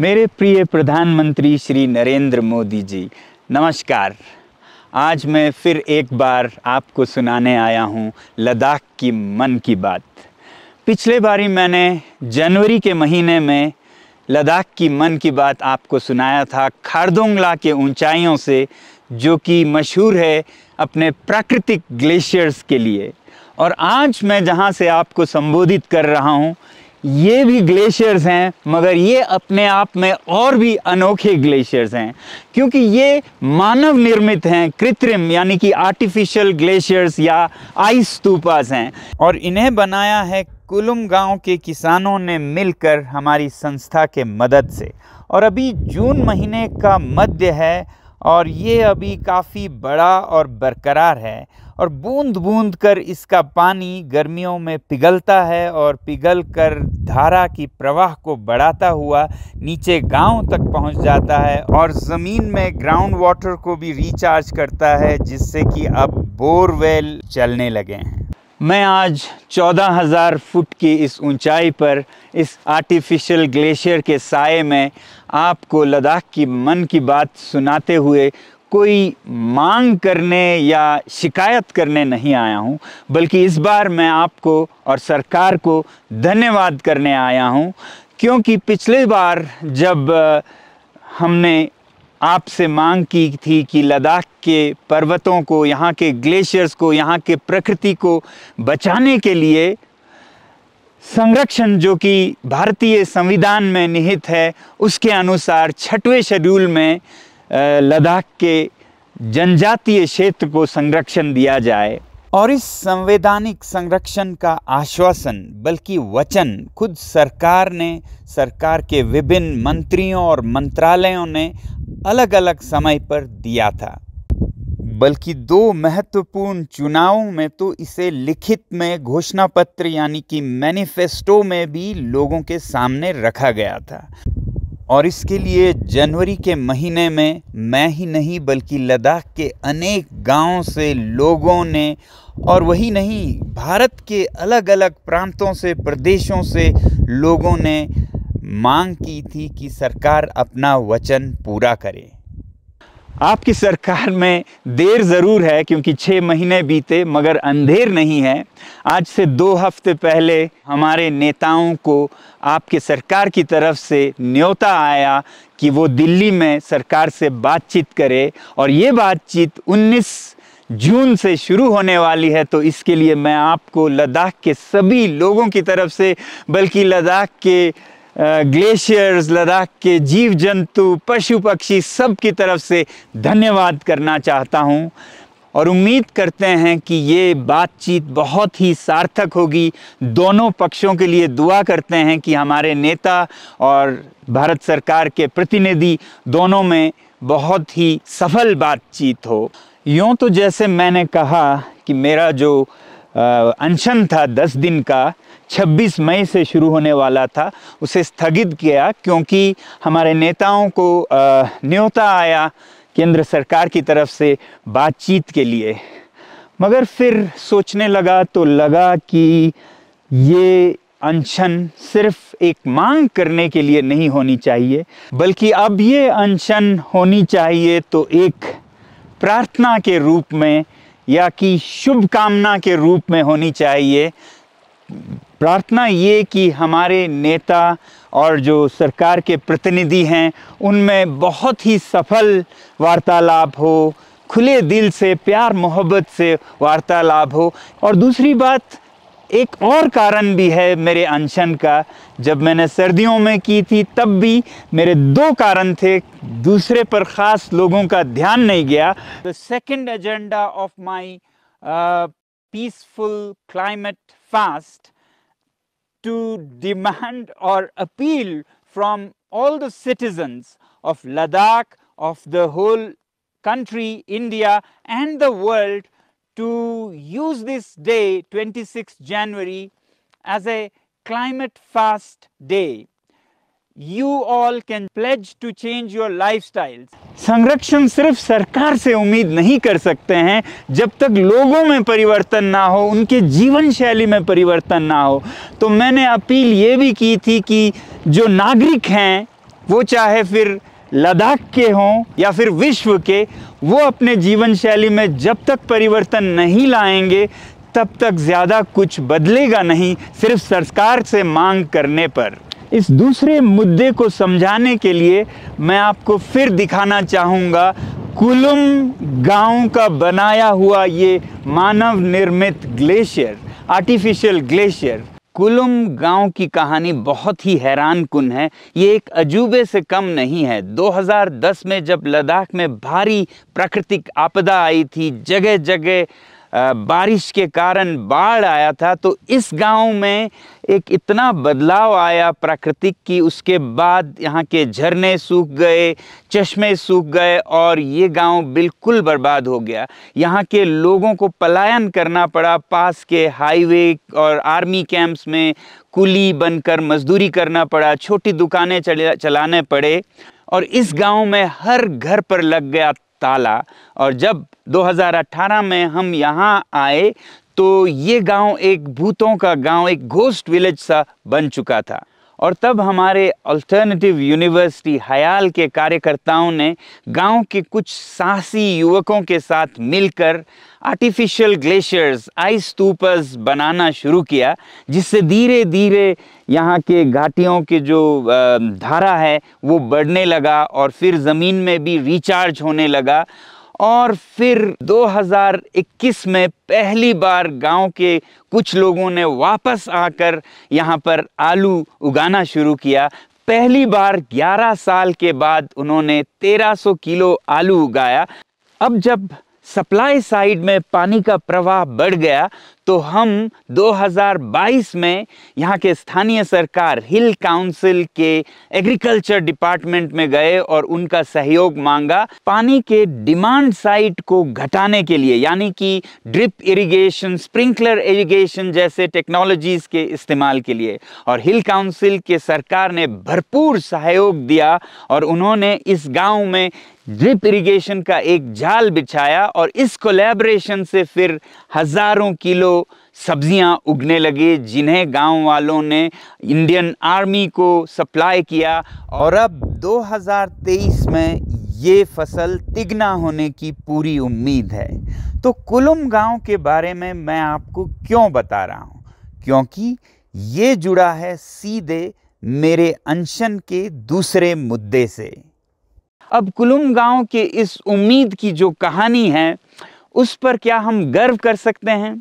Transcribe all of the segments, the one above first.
मेरे प्रिय प्रधानमंत्री श्री नरेंद्र मोदी जी नमस्कार आज मैं फिर एक बार आपको सुनाने आया हूँ लद्दाख की मन की बात पिछले बारी मैंने जनवरी के महीने में लद्दाख की मन की बात आपको सुनाया था खारदोंगला के ऊंचाइयों से जो कि मशहूर है अपने प्राकृतिक ग्लेशियर्स के लिए और आज मैं जहाँ से आपको संबोधित कर रहा हूँ ये भी ग्लेशियर्स हैं मगर ये अपने आप में और भी अनोखे ग्लेशियर्स हैं क्योंकि ये मानव निर्मित हैं कृत्रिम यानी कि आर्टिफिशियल ग्लेशियर्स या आइस तूपास हैं और इन्हें बनाया है कुलुम गांव के किसानों ने मिलकर हमारी संस्था के मदद से और अभी जून महीने का मध्य है और ये अभी काफ़ी बड़ा और बरकरार है और बूंद बूंद कर इसका पानी गर्मियों में पिघलता है और पिघल कर धारा की प्रवाह को बढ़ाता हुआ नीचे गांव तक पहुंच जाता है और ज़मीन में ग्राउंड वाटर को भी रिचार्ज करता है जिससे कि अब बोरवेल चलने लगे हैं मैं आज 14,000 फुट की इस ऊंचाई पर इस आर्टिफिशियल ग्लेशियर के साय में आपको लद्दाख की मन की बात सुनाते हुए कोई मांग करने या शिकायत करने नहीं आया हूं, बल्कि इस बार मैं आपको और सरकार को धन्यवाद करने आया हूं, क्योंकि पिछले बार जब हमने आपसे मांग की थी कि लद्दाख के पर्वतों को यहाँ के ग्लेशियर्स को यहाँ के प्रकृति को बचाने के लिए संरक्षण जो कि भारतीय संविधान में निहित है उसके अनुसार छठवें शेड्यूल में लद्दाख के जनजातीय क्षेत्र को संरक्षण दिया जाए और इस संवैधानिक संरक्षण का आश्वासन बल्कि वचन खुद सरकार ने सरकार के विभिन्न मंत्रियों और मंत्रालयों ने अलग अलग समय पर दिया था बल्कि दो महत्वपूर्ण चुनावों में तो इसे लिखित में घोषणा पत्र यानी कि मैनिफेस्टो में भी लोगों के सामने रखा गया था और इसके लिए जनवरी के महीने में मैं ही नहीं बल्कि लद्दाख के अनेक गाँव से लोगों ने और वही नहीं भारत के अलग अलग प्रांतों से प्रदेशों से लोगों ने मांग की थी कि सरकार अपना वचन पूरा करे आपकी सरकार में देर ज़रूर है क्योंकि छः महीने बीते मगर अंधेर नहीं है आज से दो हफ्ते पहले हमारे नेताओं को आपके सरकार की तरफ से न्योता आया कि वो दिल्ली में सरकार से बातचीत करे और ये बातचीत 19 जून से शुरू होने वाली है तो इसके लिए मैं आपको लद्दाख के सभी लोगों की तरफ से बल्कि लद्दाख के ग्लेशियर्स लद्दाख के जीव जंतु पशु पक्षी सब की तरफ से धन्यवाद करना चाहता हूँ और उम्मीद करते हैं कि ये बातचीत बहुत ही सार्थक होगी दोनों पक्षों के लिए दुआ करते हैं कि हमारे नेता और भारत सरकार के प्रतिनिधि दोनों में बहुत ही सफल बातचीत हो यूँ तो जैसे मैंने कहा कि मेरा जो अनशन था दस दिन का 26 मई से शुरू होने वाला था उसे स्थगित किया क्योंकि हमारे नेताओं को न्योता आया केंद्र सरकार की तरफ से बातचीत के लिए मगर फिर सोचने लगा तो लगा कि ये अनशन सिर्फ एक मांग करने के लिए नहीं होनी चाहिए बल्कि अब ये अनशन होनी चाहिए तो एक प्रार्थना के रूप में या कि शुभकामना के रूप में होनी चाहिए प्रार्थना ये कि हमारे नेता और जो सरकार के प्रतिनिधि हैं उनमें बहुत ही सफल वार्तालाप हो खुले दिल से प्यार मोहब्बत से वार्तालाप हो और दूसरी बात एक और कारण भी है मेरे अनशन का जब मैंने सर्दियों में की थी तब भी मेरे दो कारण थे दूसरे पर ख़ास लोगों का ध्यान नहीं गया the second agenda of my peaceful climate fast to demand or appeal from all the citizens of Ladakh, of the whole country, India and the world to use this day 26 January as a climate fast day you all can pledge to change your style संरक्षण सिर्फ सरकार से उम्मीद नहीं कर सकते हैं जब तक लोगों में परिवर्तन ना हो उनके जीवन शैली में परिवर्तन ना हो तो मैंने अपील ये भी की थी कि जो नागरिक हैं वो चाहे फिर लद्दाख के हों या फिर विश्व के वो अपने जीवन शैली में जब तक परिवर्तन नहीं लाएंगे तब तक ज़्यादा कुछ बदलेगा नहीं सिर्फ सरकार से मांग करने पर इस दूसरे मुद्दे को समझाने के लिए मैं आपको फिर दिखाना चाहूँगा कुलुम गांव का बनाया हुआ ये मानव निर्मित ग्लेशियर आर्टिफिशियल ग्लेशियर कुलुम गांव की कहानी बहुत ही हैरान कन है ये एक अजूबे से कम नहीं है 2010 में जब लद्दाख में भारी प्राकृतिक आपदा आई थी जगह जगह बारिश के कारण बाढ़ आया था तो इस गांव में एक इतना बदलाव आया प्राकृतिक कि उसके बाद यहाँ के झरने सूख गए चश्मे सूख गए और ये गांव बिल्कुल बर्बाद हो गया यहाँ के लोगों को पलायन करना पड़ा पास के हाईवे और आर्मी कैंप्स में कुली बनकर मजदूरी करना पड़ा छोटी दुकानें चलाने पड़े और इस गांव में हर घर पर लग गया ताला और जब 2018 में हम यहाँ आए तो ये गांव एक भूतों का गांव एक घोस्ट विलेज सा बन चुका था और तब हमारे अल्टरनेटिव यूनिवर्सिटी हयाल के कार्यकर्ताओं ने गांव के कुछ साहसी युवकों के साथ मिलकर आर्टिफिशियल ग्लेशियर्स आइस टूपर्स बनाना शुरू किया जिससे धीरे धीरे यहाँ के घाटियों के जो धारा है वो बढ़ने लगा और फिर ज़मीन में भी रिचार्ज होने लगा और फिर 2021 में पहली बार गांव के कुछ लोगों ने वापस आकर यहाँ पर आलू उगाना शुरू किया पहली बार 11 साल के बाद उन्होंने 1300 किलो आलू उगाया अब जब सप्लाई साइड में पानी का प्रवाह बढ़ गया तो हम 2022 में यहाँ के स्थानीय सरकार हिल काउंसिल के एग्रीकल्चर डिपार्टमेंट में गए और उनका सहयोग मांगा पानी के डिमांड साइट को घटाने के लिए यानी कि ड्रिप इरिगेशन स्प्रिंकलर इरिगेशन जैसे टेक्नोलॉजीज के इस्तेमाल के लिए और हिल काउंसिल के सरकार ने भरपूर सहयोग दिया और उन्होंने इस गांव में ड्रिप इरिगेशन का एक जाल बिछाया और इस कोलैबोरेशन से फिर हजारों किलो सब्जियां उगने लगी जिन्हें गांव वालों ने इंडियन आर्मी को सप्लाई किया और अब 2023 में ये फसल तिगना होने की पूरी उम्मीद है तो कुलुम गांव के बारे में मैं आपको क्यों बता रहा हूँ क्योंकि ये जुड़ा है सीधे मेरे अनशन के दूसरे मुद्दे से अब कुलुम गांव के इस उम्मीद की जो कहानी है उस पर क्या हम गर्व कर सकते हैं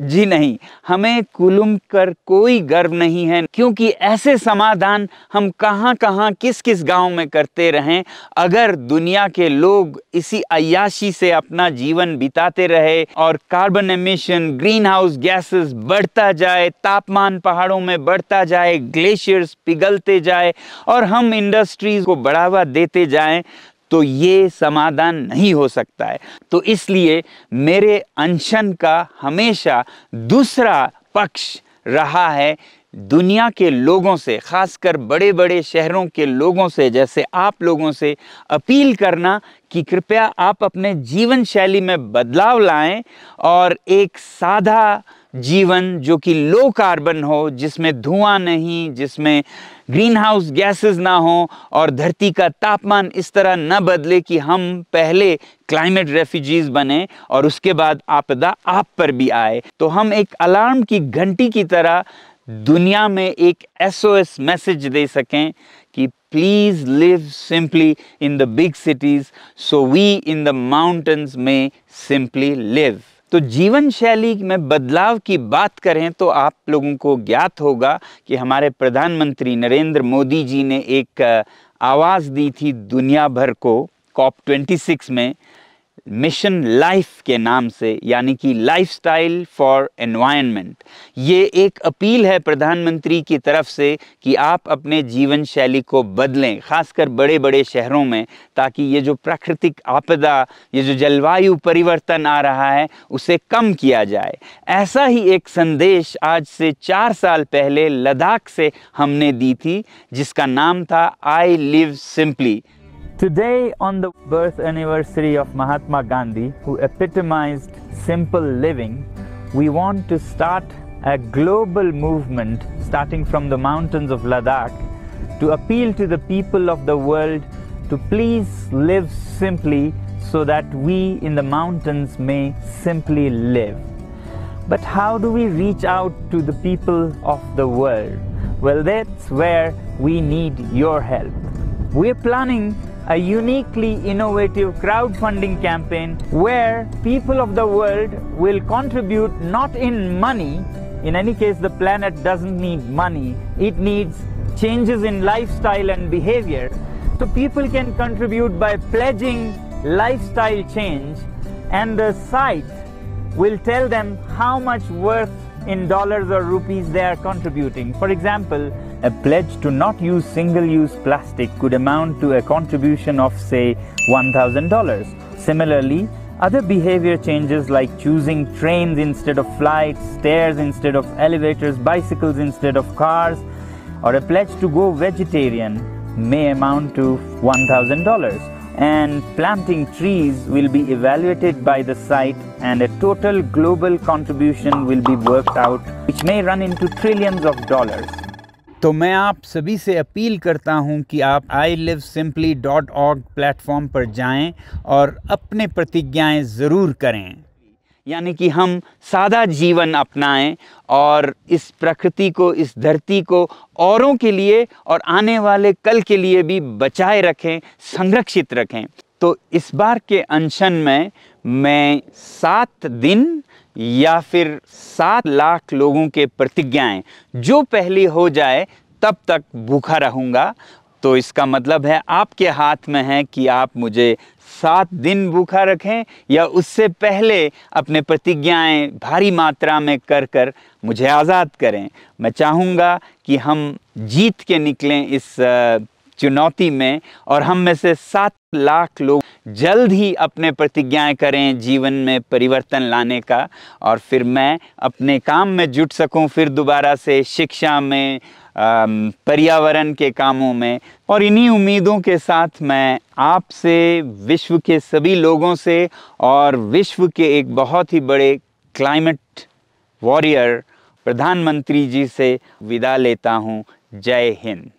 जी नहीं हमें कुलुम कर कोई गर्व नहीं है क्योंकि ऐसे समाधान हम कहाँ कहाँ किस किस गांव में करते रहें अगर दुनिया के लोग इसी अयाशी से अपना जीवन बिताते रहे और carbon emission greenhouse gases बढ़ता जाए तापमान पहाड़ों में बढ़ता जाए ग्लेशियर्स पिघलते जाए और हम इंडस्ट्रीज को बढ़ावा देते जाएं तो ये समाधान नहीं हो सकता है तो इसलिए मेरे अनशन का हमेशा दूसरा पक्ष रहा है दुनिया के लोगों से खासकर बड़े बड़े शहरों के लोगों से जैसे आप लोगों से अपील करना कि कृपया आप अपने जीवन शैली में बदलाव लाएं और एक साधा जीवन जो कि लो कार्बन हो जिसमें धुआं नहीं जिसमें ग्रीन हाउस गैसेस ना हो और धरती का तापमान इस तरह न बदले कि हम पहले क्लाइमेट रेफ्यूजीज बने और उसके बाद आपदा आप पर भी आए तो हम एक अलार्म की घंटी की तरह दुनिया में एक एसओएस मैसेज दे सकें कि please live simply in the big cities so we in the mountains में सिंपली लिव तो जीवन शैली में बदलाव की बात करें तो आप लोगों को ज्ञात होगा कि हमारे प्रधानमंत्री नरेंद्र मोदी जी ने एक आवाज़ दी थी दुनिया भर को कॉप 26 में मिशन लाइफ के नाम से यानी कि लाइफस्टाइल फॉर एनवायरनमेंट ये एक अपील है प्रधानमंत्री की तरफ से कि आप अपने जीवन शैली को बदलें खासकर बड़े बड़े शहरों में ताकि ये जो प्राकृतिक आपदा ये जो जलवायु परिवर्तन आ रहा है उसे कम किया जाए ऐसा ही एक संदेश आज से चार साल पहले लद्दाख से हमने दी थी जिसका नाम था I live simply Today, on the birth anniversary of Mahatma Gandhi, who epitomized simple living, we want to start a global movement starting from the mountains of Ladakh to appeal to the people of the world to please live simply so that we in the mountains may simply live. But how do we reach out to the people of the world? Well, that's where we need your help. We're planning a uniquely innovative crowdfunding campaign where people of the world will contribute not in money. In any case, the planet doesn't need money, it needs changes in lifestyle and behavior. So people can contribute by pledging lifestyle change, and the site will tell them how much worth in dollars or rupees they are contributing. For example, a pledge to not use single use plastic could amount to a contribution of, say, $1,000. Similarly, other behavior changes like choosing trains instead of flights, stairs instead of elevators, bicycles instead of cars, or a pledge to go vegetarian may amount to $1,000. And planting trees will be evaluated by the site, and a total global contribution will be worked out, which may run into trillions of dollars. तो मैं आप सभी से appeal करता हूं कि आप I live simply dot org platform पर जाएं और अपने प्रतिज्ञाएं ज़रूर करें यानी कि हम सादा जीवन अपनाएं और इस प्रकृति को इस धरती को औरों के लिए और आने वाले कल के लिए भी बचाए रखें संरक्षित रखें तो इस बार के अनशन में मैं सात दिन या फिर सात लाख लोगों के प्रतिज्ञाएं जो पहली हो जाए तब तक भूखा रहूँगा तो इसका मतलब है आपके हाथ में है कि आप मुझे सात दिन भूखा रखें या उससे पहले अपने प्रतिज्ञाएं भारी मात्रा में कर कर मुझे आज़ाद करें मैं चाहूँगा कि हम जीत के निकलें इस चुनौती में और हम में से सात लाख लोग जल्द ही अपने प्रतिज्ञाएं करें जीवन में परिवर्तन लाने का और फिर मैं अपने काम में जुट सकूं फिर दोबारा से शिक्षा में पर्यावरण के कामों में और इन्हीं उम्मीदों के साथ मैं आपसे विश्व के सभी लोगों से और विश्व के एक बहुत ही बड़े क्लाइमेट वॉरियर प्रधानमंत्री जी से विदा लेता हूँ जय हिंद